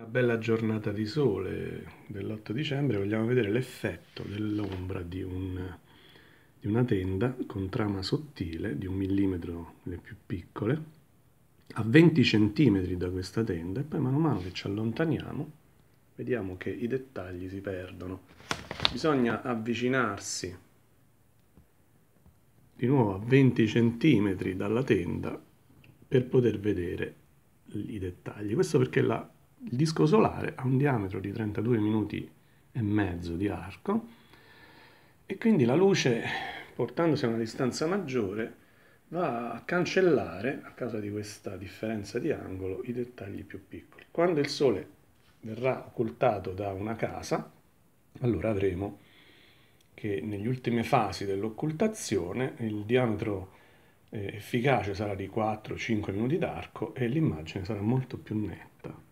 Una bella giornata di sole dell'8 dicembre, vogliamo vedere l'effetto dell'ombra di, un, di, una tenda con trama sottile di un millimetro le più piccole a 20 centimetri da questa tenda e poi mano a mano che ci allontaniamo vediamo che i dettagli si perdono. Bisogna avvicinarsi di nuovo a 20 centimetri dalla tenda per poter vedere i dettagli. Questo perché la il disco solare ha un diametro di 32 minuti e mezzo di arco e quindi la luce, portandosi a una distanza maggiore, va a cancellare, a causa di questa differenza di angolo, i dettagli più piccoli. Quando il Sole verrà occultato da una casa, allora avremo che negli ultime fasi dell'occultazione il diametro eh, efficace sarà di 4-5 minuti d'arco e l'immagine sarà molto più netta.